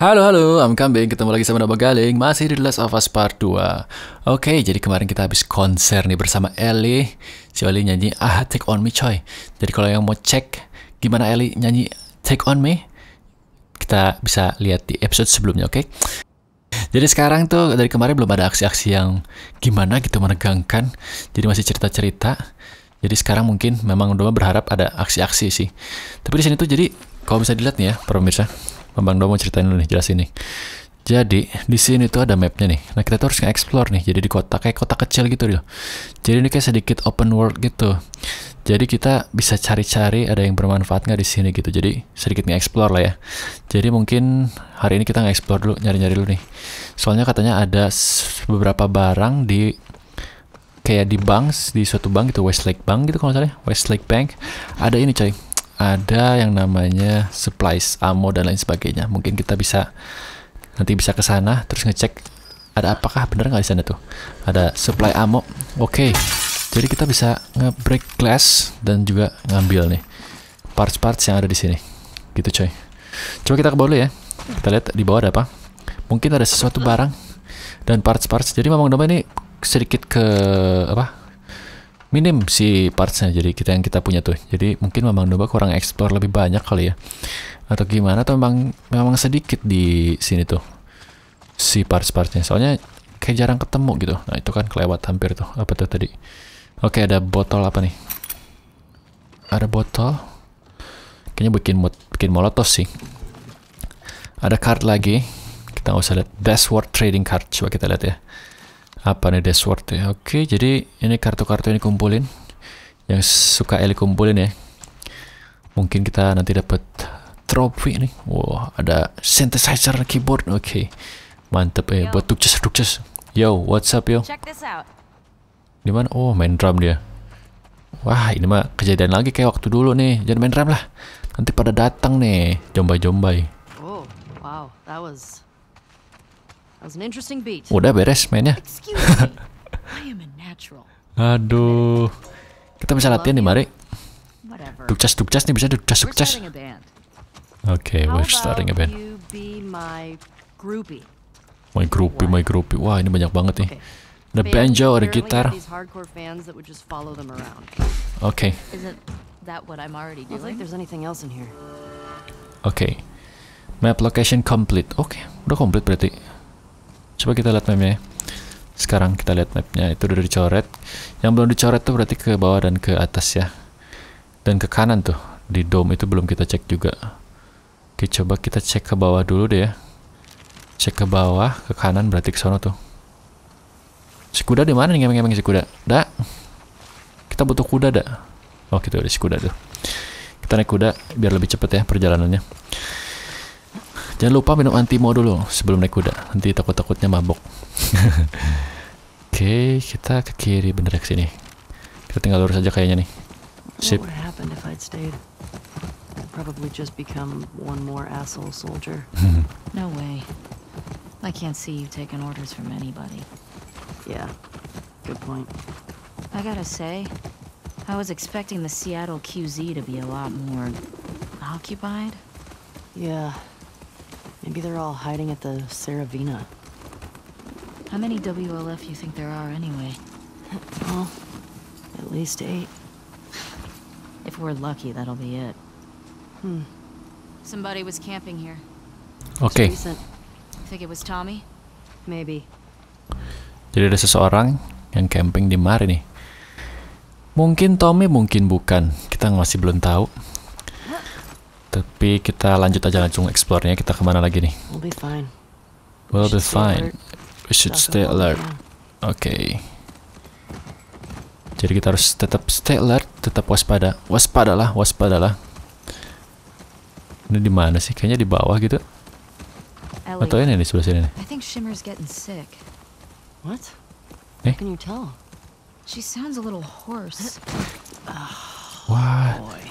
Halo halo, I'm Kambing, ketemu lagi sama Naba Galing, masih di The Last of Us Part 2 Oke, jadi kemarin kita habis konser nih bersama Ellie Si Ellie nyanyi Ah Take On Me coy Jadi kalau yang mau cek gimana Ellie nyanyi Take On Me Kita bisa lihat di episode sebelumnya oke okay? Jadi sekarang tuh dari kemarin belum ada aksi-aksi yang gimana gitu menegangkan Jadi masih cerita-cerita jadi sekarang mungkin memang udah berharap ada aksi-aksi sih. Tapi di sini tuh jadi kalau bisa dilihat nih ya para pemirsa, Bang Domo mau ceritain dulu nih, jelas ini. Jadi di sini tuh ada mapnya nih. Nah kita tuh harus nge-explore nih. Jadi di kota kayak kota kecil gitu loh. Jadi ini kayak sedikit open world gitu. Jadi kita bisa cari-cari ada yang bermanfaat nggak di sini gitu. Jadi sedikit nge-explore lah ya. Jadi mungkin hari ini kita nge-explore dulu, nyari-nyari dulu nih. Soalnya katanya ada beberapa barang di kayak di bank, di suatu bank gitu, Westlake Bank gitu kalau salah, ya. Westlake Bank. Ada ini coy, ada yang namanya supplies, ammo dan lain sebagainya. Mungkin kita bisa nanti bisa ke sana terus ngecek ada apakah bener nggak di sana tuh. Ada supply ammo. Oke. Okay. Jadi kita bisa nge-break glass dan juga ngambil nih parts-parts yang ada di sini. Gitu coy. Coba kita ke bawah dulu ya. Kita lihat di bawah ada apa. Mungkin ada sesuatu barang dan parts-parts. Jadi memang namanya ini sedikit ke apa? minim si partsnya jadi kita yang kita punya tuh jadi mungkin memang domba kurang explore lebih banyak kali ya atau gimana atau memang memang sedikit di sini tuh si parts-partsnya soalnya kayak jarang ketemu gitu nah itu kan kelewat hampir tuh apa tuh tadi oke ada botol apa nih ada botol kayaknya bikin bikin molotov sih ada card lagi kita nggak usah lihat dashboard trading card coba kita lihat ya apa nih dashboard ya oke jadi ini kartu-kartu ini kumpulin, yang suka Eli kumpulin ya mungkin kita nanti dapat trophy nih wow ada synthesizer keyboard oke mantep eh buat dukces dukces yo what's up yo di mana oh main drum dia wah ini mah kejadian lagi kayak waktu dulu nih jangan main drum lah nanti pada datang nih jombai jombai oh, wow that was Udah beres mainnya. Aduh. Kita bisa latihan nih, mari. Dukcas, dukcas nih bisa dukcas, dukcas. Oke, okay, we're starting a band. My groupie, my groupie. Wah, ini banyak banget nih. Ada banjo, ada gitar. Oke. Okay. Oke. Okay. Map location complete. Oke, okay. udah complete berarti. Coba kita lihat mapnya ya. Sekarang kita lihat mapnya itu udah dicoret. Yang belum dicoret tuh berarti ke bawah dan ke atas ya. Dan ke kanan tuh di dome itu belum kita cek juga. Oke, coba kita cek ke bawah dulu deh ya. Cek ke bawah, ke kanan berarti ke sono tuh. Si kuda di mana nih ngemeng-ngemeng si kuda? da Kita butuh kuda, Dak. Oh, gitu udah si kuda tuh. Kita naik kuda biar lebih cepet ya perjalanannya. Jangan lupa minum anti antimo dulu sebelum naik kuda. Nanti takut-takutnya mabok. Oke, okay, kita ke kiri bener ke sini. Kita tinggal lurus aja kayaknya nih. Sip. I was expecting the Seattle QZ to be a lot more occupied. Yeah, Maybe they're all hiding at the Saravina. How many WLF you think there are anyway? well, at least eight. If we're lucky, that'll be it. Hmm. Somebody was camping here. Okay. Recent. I think it was Tommy. Maybe. Jadi ada seseorang yang camping di mari nih. Mungkin Tommy, mungkin bukan. Kita masih belum tahu. Tapi kita lanjut aja langsung explore-nya. Kita kemana lagi nih? We'll be fine. We'll be fine. We should stay alert. Oke. Jadi kita harus tetap stay alert, tetap waspada. waspada lah waspada lah Ini di mana sih? Kayaknya di bawah gitu. Atau ini di sebelah sini nih. I think Shimmer's getting sick. What? Eh? Can you tell? She sounds a little hoarse. What?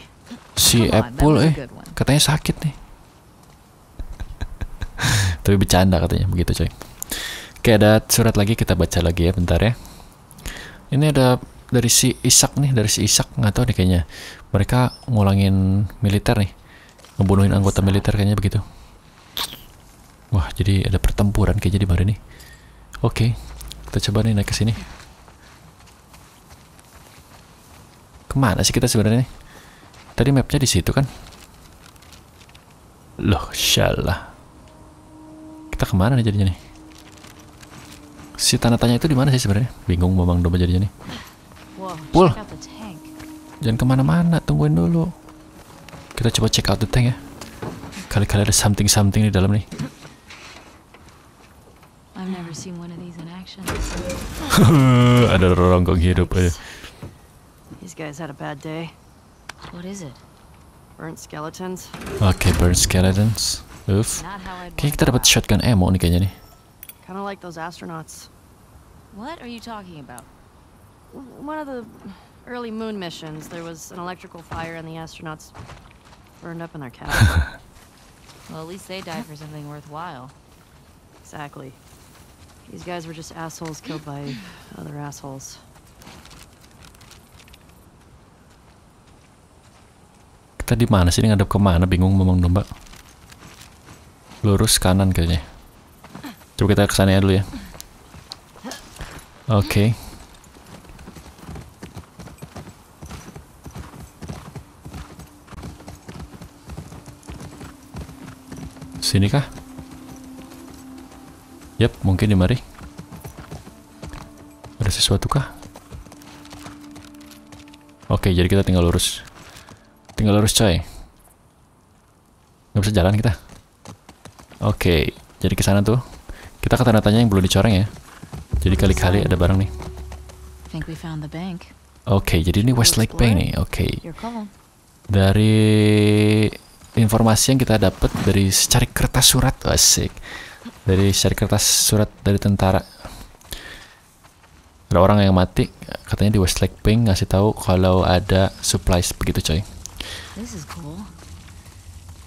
si Apple eh katanya sakit nih tapi bercanda katanya begitu coy oke ada surat lagi kita baca lagi ya bentar ya ini ada dari si Isak nih dari si Isak nggak tahu nih kayaknya mereka ngulangin militer nih ngebunuhin anggota militer kayaknya begitu wah jadi ada pertempuran kayaknya di mana nih oke kita coba nih naik ke sini kemana sih kita sebenarnya nih Tadi mapnya di situ kan? Loh, syalah. Kita kemana nih jadinya nih? Si tanda tanya itu di mana sih sebenarnya? Bingung memang Domba jadinya nih. Pul. Jangan kemana-mana, tungguin dulu. Kita coba check out the tank ya. Kali-kali ada something-something di dalam nih. ada ronggong hidup aja. These guys What is it? Burnt skeletons? Okay, burnt skeletons. Oof. Kayaknya kita dapat shotgun ammo nih kayaknya nih. Kinda like those astronauts. What are you talking about? One of the early moon missions, there was an electrical fire and the astronauts burned up in their cabin. well, at least they died for something worthwhile. Exactly. These guys were just assholes killed by other assholes. kita di mana sih ini ngadep kemana? Bingung memang domba. Lurus kanan kayaknya. Coba kita kesana ya dulu ya. Oke. Okay. Sini kah? Yap, mungkin di mari. Ada sesuatu kah? Oke, okay, jadi kita tinggal lurus. Tinggal lurus coy. Gak bisa jalan kita. Oke, jadi ke sana tuh. Kita ke tanda-tanya yang belum dicoreng ya. Jadi kali-kali ada barang nih. Oke, okay, jadi ini Westlake Bank nih. Oke. Okay. Dari informasi yang kita dapat dari secari kertas surat, asik. Dari secari kertas surat dari tentara. Ada orang yang mati, katanya di Westlake Bank ngasih tahu kalau ada supplies begitu coy. This is cool.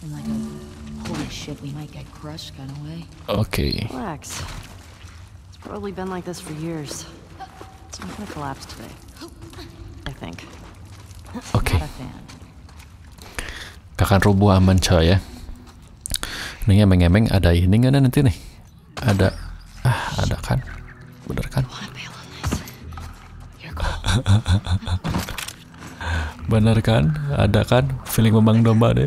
I'm like a holy shit, we might get crushed kind of way. Okay. Relax. It's probably been like this for years. It's not gonna collapse today. I think. Okay. Not a fan. akan rubuh aman coy ya. Ini emeng-emeng ada ini nggak nanti nih? Ada ah ada kan? Bener kan? Bener kan? Ada kan? Feeling membang domba deh.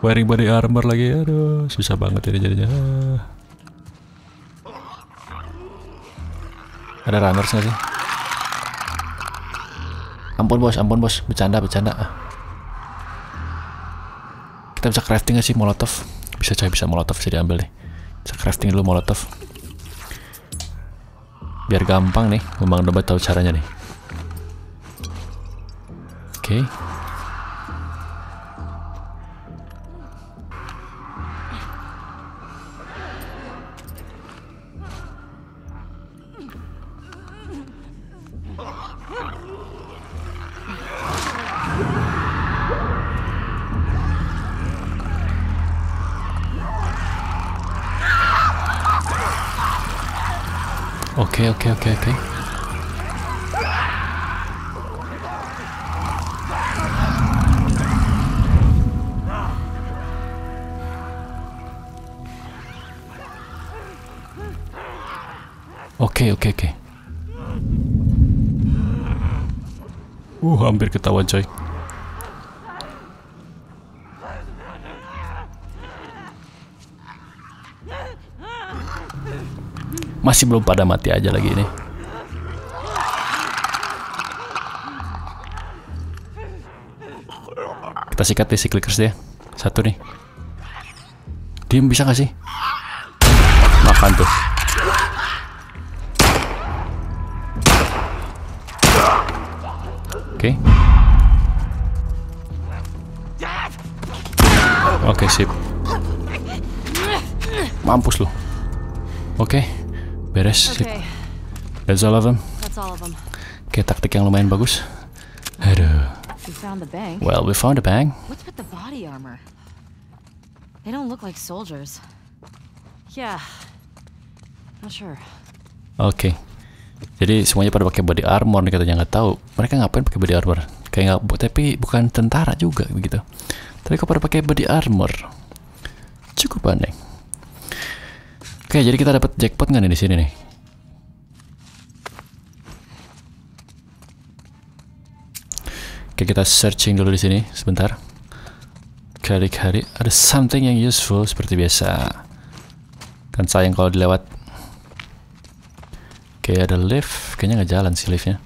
Wearing body armor lagi. Aduh, susah banget ini jadinya. Ada runners gak sih? Ampun bos, ampun bos. Bercanda, bercanda. Ah. Kita bisa crafting gak sih molotov? Bisa coy, bisa molotov bisa diambil nih Bisa crafting dulu molotov. Biar gampang nih, memang domba tahu caranya nih. Ok. Ok, ok, ok, ok. Oke, okay, oke, okay, oke. Okay. Uh, hampir ketawa coy. Masih belum pada mati aja lagi ini. Kita sikat deh si clickers dia. Satu nih. Diem bisa gak sih? Makan tuh. Oke. Okay. Oke, okay, sip. Mampus lu. Oke. Okay. Beres, sip. That's all of them. Oke, okay, taktik yang lumayan bagus. Aduh. Well, we found a bank. What's with the body armor? They don't look like soldiers. Yeah. Not sure. Okay jadi semuanya pada pakai body armor nih katanya nggak tahu mereka ngapain pakai body armor kayak nggak tapi bukan tentara juga begitu tapi kok pada pakai body armor cukup aneh oke jadi kita dapat jackpot nggak nih di sini nih oke kita searching dulu di sini sebentar kali-kali ada something yang useful seperti biasa kan sayang kalau dilewat Oke, ada lift. Kayaknya nggak jalan sih liftnya.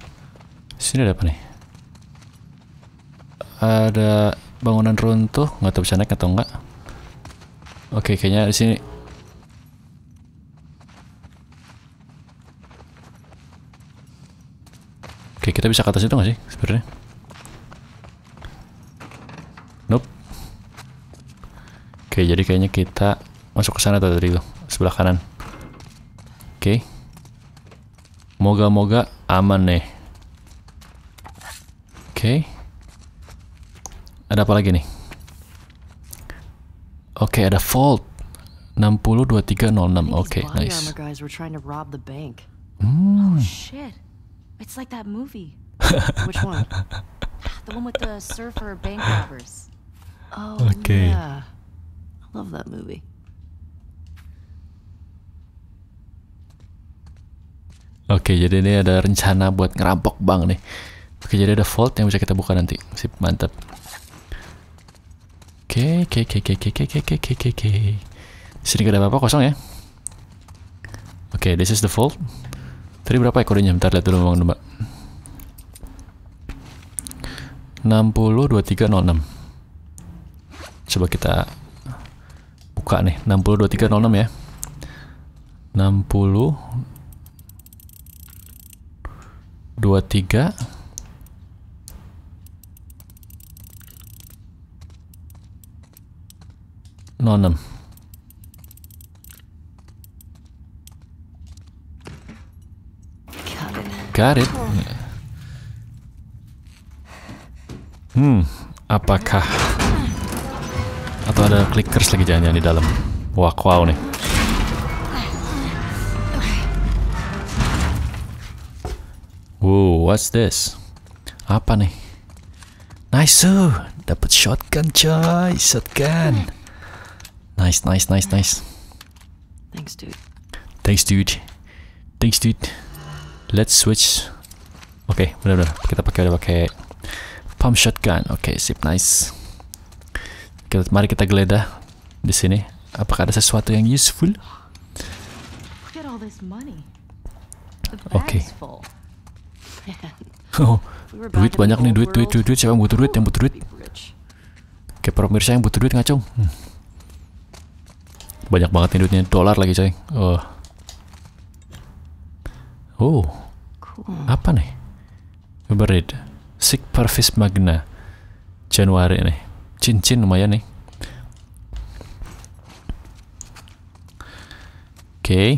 Sini ada apa nih? Ada bangunan runtuh. Nggak tahu bisa naik atau nggak. Oke, kayaknya di sini. Oke, kita bisa ke atas itu nggak sih sebenarnya? Nope. Oke, jadi kayaknya kita masuk ke sana tadi tuh, sebelah kanan. Moga-moga aman nih. Oke. Okay. Ada apa lagi nih? Oke, hmm. oh, oh, okay, ada Vault. 602306. Oke, okay, nice. Hmm. okay. love that movie. Oke, jadi ini ada rencana buat ngerampok bank nih. Oke, jadi ada vault yang bisa kita buka nanti. Sip, mantap. Oke, oke, oke, oke, oke, oke, oke, oke, oke. Sini gak ada apa-apa, kosong ya. Oke, okay, this is the vault. Tadi berapa ya kodenya? Bentar, lihat dulu bang, mbak. 602306. Coba kita buka nih, 602306 ya. 60 dua tiga nonem got it hmm apakah atau ada clickers lagi jangan-jangan di dalam wah wow nih Wow, what's this? Apa nih? Nice, uh. dapat shotgun coy, shotgun. Nice, nice, nice, nice. Thanks, dude. Thanks, dude. Thanks, dude. Let's switch. Oke, okay, benar benar. Kita pakai udah pakai pump shotgun. Oke, okay, sip, nice. Kita, mari kita geledah di sini. Apakah ada sesuatu yang useful? Oke. Okay. Oh, duit banyak nih duit duit duit duit siapa yang butuh duit yang butuh duit kayak pemirsa yang butuh duit ngacung hmm. banyak banget nih duitnya dolar lagi coy oh oh apa nih Berit sick Parvis Magna Januari nih cincin lumayan nih oke okay.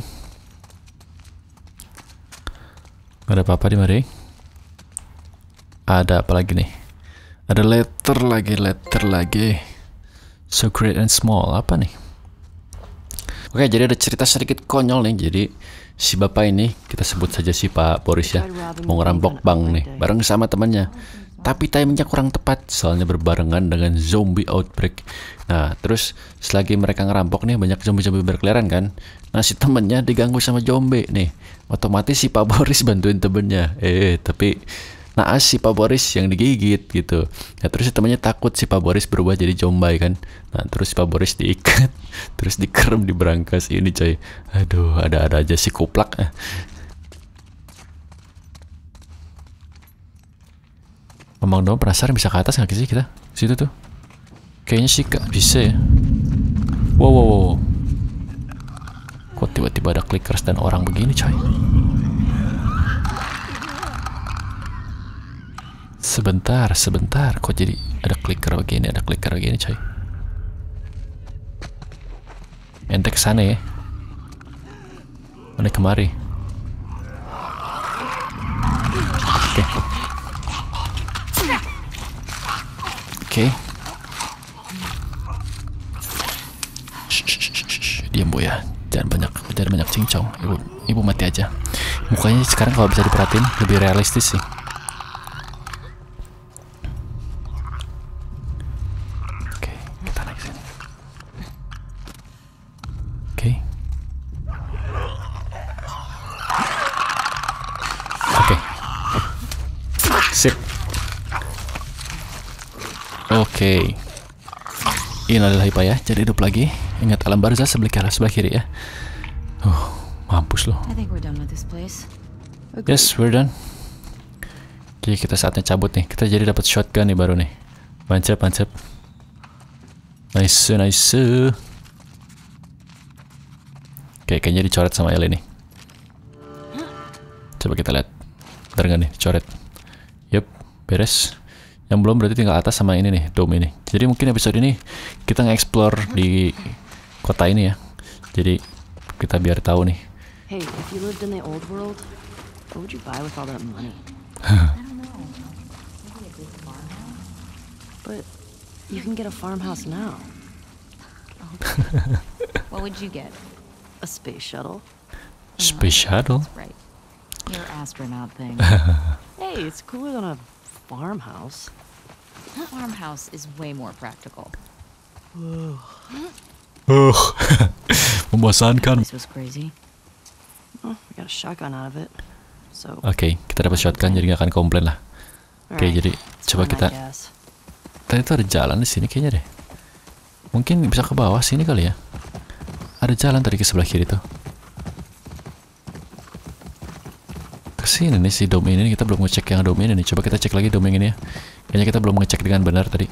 Ada apa-apa di mari? Ada apa lagi nih? Ada letter lagi, letter lagi. So great and small, apa nih? Oke, jadi ada cerita sedikit konyol nih. Jadi si bapak ini, kita sebut saja si Pak Boris ya, mau ngerampok bank nih, bareng sama temannya. Tapi timingnya kurang tepat, soalnya berbarengan dengan zombie outbreak. Nah, terus selagi mereka ngerampok nih, banyak zombie-zombie berkeliaran kan. Nah si temennya diganggu sama jombe nih. Otomatis si Pak Boris bantuin temennya. Eh tapi naas si Pak Boris yang digigit gitu. Nah terus si temennya takut si Pak Boris berubah jadi jombay kan. Nah terus si Pak Boris diikat. Terus dikerem di berangkas ini coy. Aduh ada-ada aja si kuplak. Eh. Emang dong penasaran bisa ke atas nggak sih kita? Situ tuh. Kayaknya sih gak bisa ya. Wow, wow, wow tiba-tiba ada clickers dan orang begini coy sebentar sebentar kok jadi ada clicker begini ada clicker begini coy ente kesana ya mana kemari oke oke diam bu ya jangan banyak jangan banyak cincong ibu ibu mati aja mukanya sekarang kalau bisa diperhatiin lebih realistis sih oke kita naik sini oke oke sip oke Innalillahi ya, jadi hidup lagi Ingat alam barzah sebelah kiri, sebelah kiri ya. Oh, mampus loh. Yes, we're done. Oke, okay, kita saatnya cabut nih. Kita jadi dapat shotgun nih baru nih. Mantap, mantap. Nice, nice. Oke, okay, kayaknya dicoret sama Ellie nih. Coba kita lihat. Bentar nih, coret. Yup, beres. Yang belum berarti tinggal atas sama ini nih, dome ini. Jadi mungkin episode ini kita nge-explore di kota ini ya. Jadi kita biar tahu nih. Hey, if you lived in the old world, what would you buy with all that money? But you can get a farmhouse now. what would you get? A space shuttle. Space shuttle. Right. Your astronaut thing. hey, it's cooler than a farmhouse. Farmhouse is way more practical. Ugh. Membosankan. Oh, Oke, okay, kita dapat shotgun jadi gak akan komplain lah. Oke, okay, jadi coba kita. Tadi tuh ada jalan di sini kayaknya deh. Mungkin bisa ke bawah sini kali ya. Ada jalan tadi ke sebelah kiri tuh. Kesini nih si dom ini kita belum ngecek yang dom ini Coba kita cek lagi dom ini ya. Kayaknya kita belum ngecek dengan benar tadi.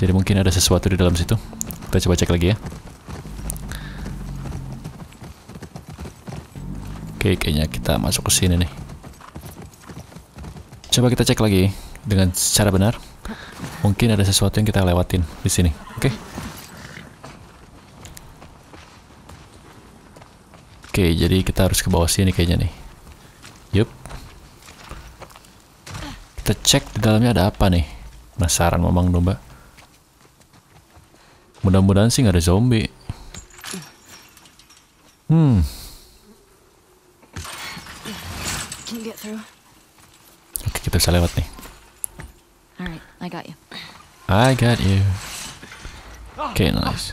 Jadi mungkin ada sesuatu di dalam situ. Kita coba cek lagi ya. Oke, kayaknya kita masuk ke sini nih. Coba kita cek lagi dengan secara benar. Mungkin ada sesuatu yang kita lewatin di sini. Oke. Oke, jadi kita harus ke bawah sini kayaknya nih. Yup. Kita cek di dalamnya ada apa nih. Penasaran memang domba. Mudah-mudahan sih nggak ada zombie. Hmm. Oke, kita bisa lewat nih. I got you. Oke, okay, nice.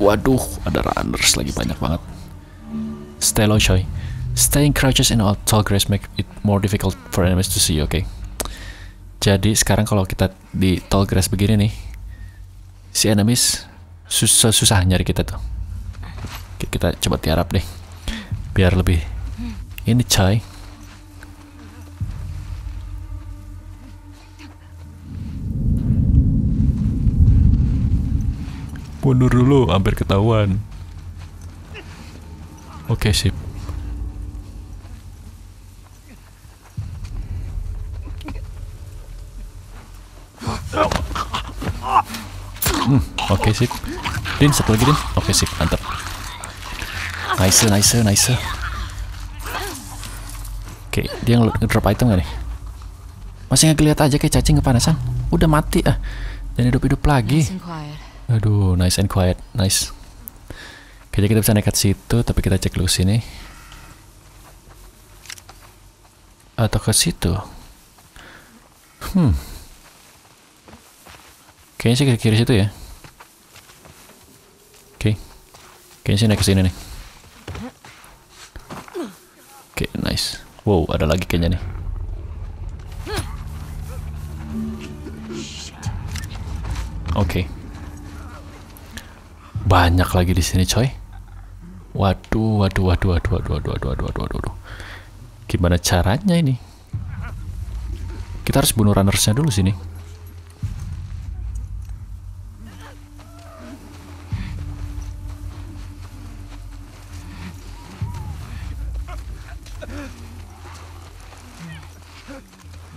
Waduh, ada runners lagi banyak banget. Stay low, coy. Staying crouches in all tall grass make it more difficult for enemies to see, oke. Okay? Jadi sekarang kalau kita di tall grass begini nih, si enemies susah susah nyari kita tuh kita coba tiarap deh biar lebih ini coy mundur dulu hampir ketahuan oke okay, sip Hmm, oke okay, sip. Din, satu lagi Din. Oke okay, sip, mantap. Nice, nice, nice. Oke, okay, dia ngedrop item gak nih? Masih nggak kelihatan aja kayak cacing kepanasan. Udah mati ah. Dan hidup-hidup lagi. Aduh, nice and quiet. Nice. Kayaknya kita bisa nekat situ, tapi kita cek dulu sini. Atau ke situ. Hmm. Kayaknya sih ke kiri situ ya. Oke. Okay. Kayaknya sih naik ke sini nih. Oke, okay, nice. Wow, ada lagi kayaknya nih. Oke. Okay. Banyak lagi di sini, coy. Waduh, waduh, waduh, waduh, waduh, waduh, waduh, waduh, waduh, waduh. Gimana caranya ini? Kita harus bunuh runners-nya dulu sini.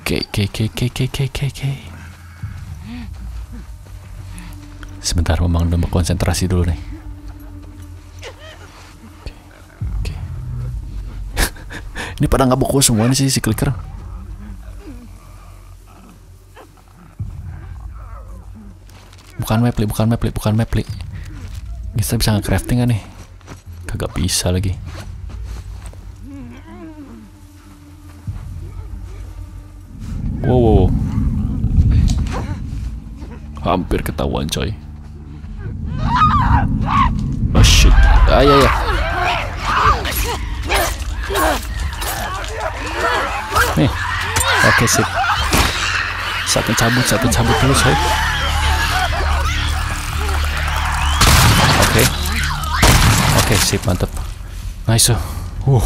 Oke, oke, oke, oke, oke, oke, oke, oke. Sebentar, memang udah mau konsentrasi dulu nih. Oke, oke. Ini pada nggak buku semua nih sih si clicker. Bukan mapli, bukan mapli, bukan mapli. Kita bisa nge-crafting kan nih? Kagak bisa lagi. Hampir ketahuan coy. Oh shit. Ah ya ya. Nih. Oke okay, sip. Satu cabut, satu cabut dulu coy. Oke. Okay. Oke, okay, sip mantep. Nice. Uh.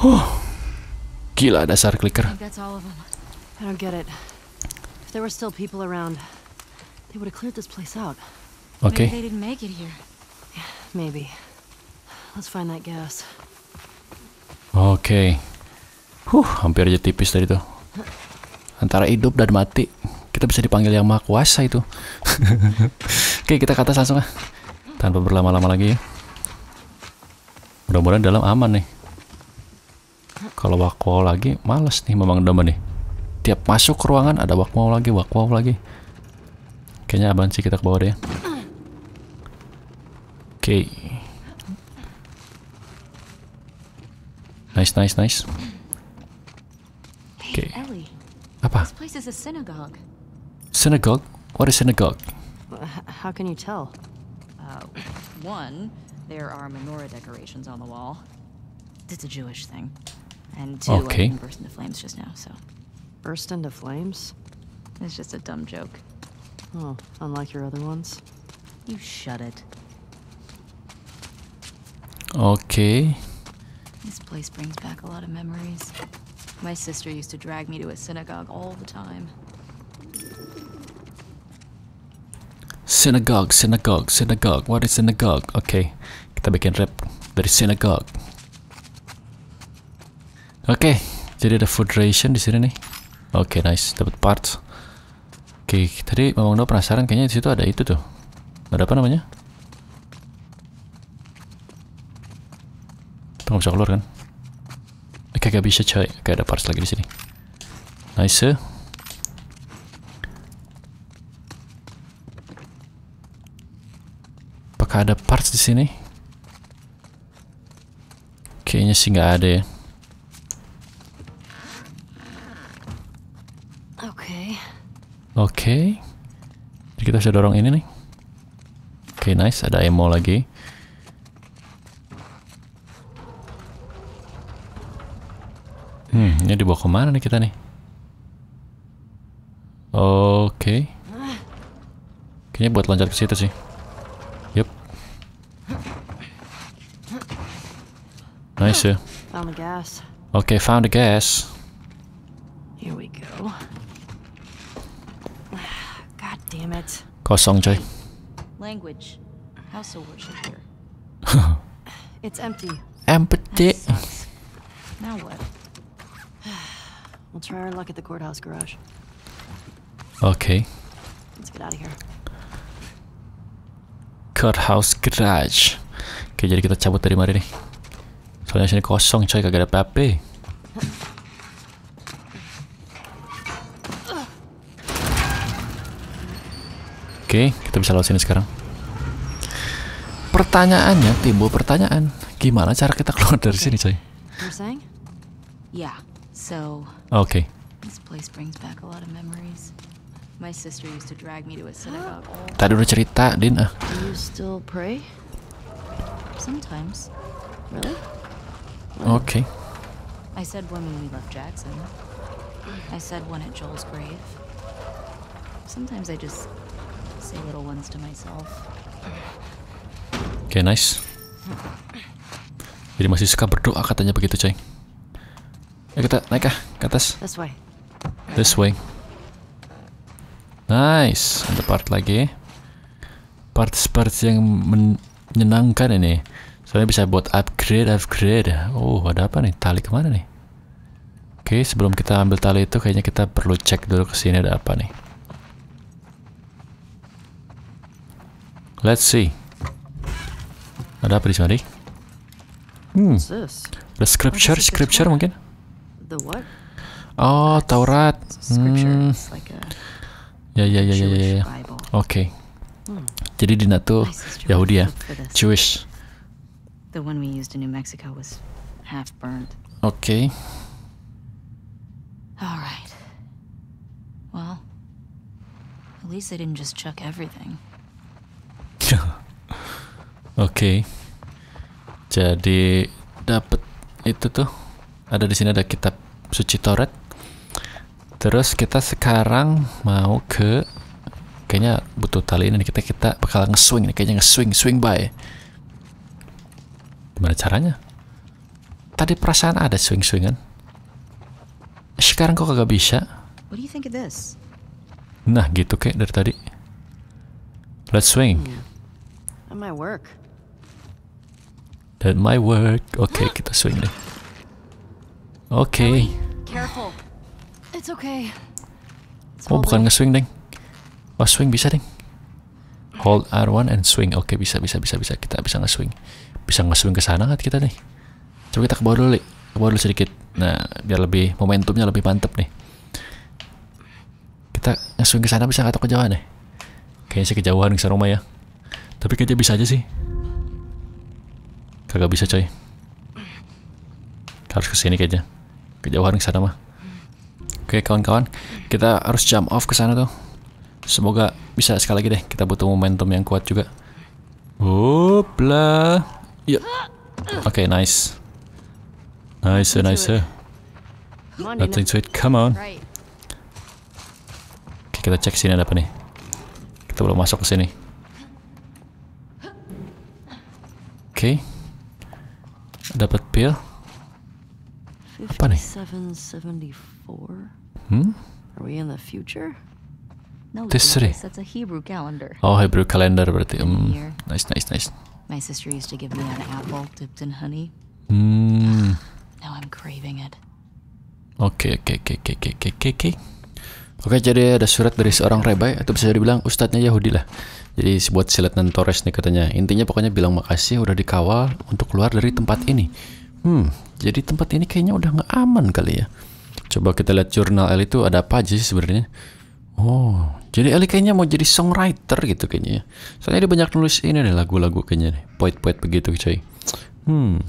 Huh. Gila dasar clicker. I don't get it. If there were still people around, they would have cleared this place out. Okay. Maybe they didn't make it here. Yeah, maybe. Let's find that gas. Oke. Okay. Huh, hampir aja tipis tadi tuh. Antara hidup dan mati, kita bisa dipanggil yang maha kuasa itu. Oke, okay, kita ke atas langsung lah. Tanpa berlama-lama lagi ya. Mudah-mudahan dalam aman nih. Kalau wakwal lagi, males nih memang demen nih tiap masuk ke ruangan ada wakmau lagi, wakmau lagi. Kayaknya abang sih kita ke bawah deh. Ya. Oke. Okay. Nice, nice, nice. Oke. Okay. Apa? Synagogue? What is synagogue? Uh, how can you tell? Uh, one, there are menorah decorations on the wall. It's a Jewish thing. And two, okay. I burst into flames just now, so burst into flames? It's just a dumb joke. Oh, unlike your other ones? You shut it. Okay. This place brings back a lot of memories. My sister used to drag me to a synagogue all the time. Synagogue, synagogue, synagogue. What is synagogue? Okay, kita bikin rap dari synagogue. Oke, okay, jadi ada food ration di sini nih. Oke, okay, nice. Dapat parts. Oke, okay, tadi mau Dao penasaran kayaknya di situ ada itu tuh. Ada apa namanya? Tunggu bisa keluar kan? Oke, okay, gak bisa coy. Oke, ada parts lagi di sini. Nice. Eh. Apakah ada parts di sini? Kayaknya sih nggak ada ya. okay. kita bisa dorong ini nih oke okay, nice ada emo lagi hmm ini dibawa kemana nih kita nih oke okay. kayaknya buat loncat ke situ sih Yup. nice ya oke okay, found the gas here we go damn it. Kosong coy. Language. House worship here. it's empty. Empty. Now what? We'll try our luck at the courthouse garage. Okay. Let's get out of here. Courthouse garage. Oke, jadi kita cabut dari mari nih. Soalnya sini kosong coy, kagak ada apa Oke, kita bisa lewat sini sekarang. Pertanyaannya, timbul pertanyaan. Gimana cara kita keluar dari sini, coy? Oke. Okay. Tadi udah cerita, Din. Ah. Oke. Okay. I said one when we left Jackson. I said one at Joel's grave. Sometimes I just say little ones to myself. Oke, okay, nice. Jadi masih suka berdoa katanya begitu, coy. Ya kita naik ah ke atas. This way. This way. Nice. Ada part lagi. Part-part yang menyenangkan ini. Soalnya bisa buat upgrade, upgrade. Oh, ada apa nih? Tali kemana nih? Oke, okay, sebelum kita ambil tali itu kayaknya kita perlu cek dulu ke sini ada apa nih. Let's see. Ada apa di sini? Hmm. The scripture, scripture mungkin? The what? Oh, Taurat. Hmm. Ya, ya, ya, ya, ya. ya. Oke. Okay. Hmm. Jadi Dina tuh Yahudi ya, Jewish. The one we used in New Mexico was half burned. Okay. All right. Well, at least I didn't just chuck everything. Iya. Oke. Okay. Jadi dapat itu tuh. Ada di sini ada kitab suci Taurat. Terus kita sekarang mau ke kayaknya butuh tali ini kita kita bakal nge-swing kayaknya nge-swing swing by. Gimana caranya? Tadi perasaan ada swing-swingan. Sekarang kok kagak bisa? Nah, gitu kayak dari tadi. Let's swing. Hmm. At my work. At my work. okay, kita swing deh. Okay. Careful. It's okay. oh, bukan nge-swing, Deng. Oh, swing bisa, Deng. Hold R1 and swing. Oke, okay, bisa bisa bisa bisa kita bisa nge-swing. Bisa nge-swing ke sana nggak kita nih? Coba kita ke bawah dulu, Ke bawah dulu sedikit. Nah, biar lebih momentumnya lebih mantep nih. Kita nge-swing ke sana bisa nggak atau ke nih? nih? Kayaknya sih kejauhan ke rumah ya. Tapi kayaknya bisa aja sih. Kagak bisa coy. Harus kesini kayaknya. Kejauhan ke sana mah. Oke kawan-kawan, kita harus jump off ke sana tuh. Semoga bisa sekali lagi deh. Kita butuh momentum yang kuat juga. Hopla. Ya. Oke, okay, nice. Nice, nice. Nothing sweet Come on. Oke, kita cek sini ada apa nih. Kita belum masuk ke sini. okay. Dapat pill. Apa nih? 5774. Hmm? Are we in the future? No, Tisri. That's a Hebrew calendar. Oh, Hebrew calendar berarti. Um, mm. nice, nice, nice. My sister used to give me an apple dipped in honey. Hmm. now I'm craving it. Okay, okay, okay, okay, okay, okay, okay. Oke, jadi ada surat dari seorang Rebay atau bisa dibilang ustadznya Yahudi lah. Jadi buat si Letnan Torres nih katanya. Intinya pokoknya bilang makasih udah dikawal untuk keluar dari tempat ini. Hmm, jadi tempat ini kayaknya udah nggak aman kali ya. Coba kita lihat jurnal Eli itu ada apa aja sih sebenarnya. Oh, jadi Eli kayaknya mau jadi songwriter gitu kayaknya ya. Soalnya dia banyak nulis ini nih lagu-lagu kayaknya nih. Poet-poet begitu coy. Hmm.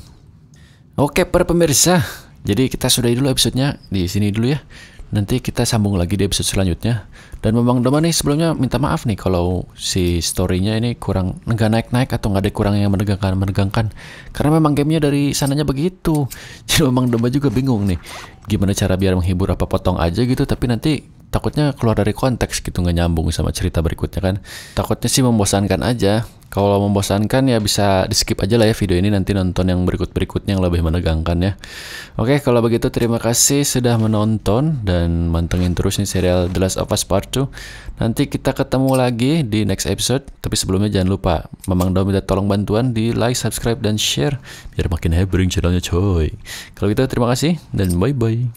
Oke para pemirsa, jadi kita sudahi dulu episodenya di sini dulu ya. Nanti kita sambung lagi di episode selanjutnya. Dan memang Doma nih sebelumnya minta maaf nih kalau si storynya ini kurang nggak naik-naik atau nggak ada kurang yang menegangkan-menegangkan. Karena memang gamenya dari sananya begitu. Jadi memang Doma juga bingung nih. Gimana cara biar menghibur apa potong aja gitu tapi nanti takutnya keluar dari konteks gitu nggak nyambung sama cerita berikutnya kan takutnya sih membosankan aja kalau membosankan ya bisa di skip aja lah ya video ini nanti nonton yang berikut berikutnya yang lebih menegangkan ya oke kalau begitu terima kasih sudah menonton dan mantengin terus nih serial The Last of Us Part 2 nanti kita ketemu lagi di next episode tapi sebelumnya jangan lupa memang dong minta tolong bantuan di like subscribe dan share biar makin hebring channelnya coy kalau gitu terima kasih dan bye bye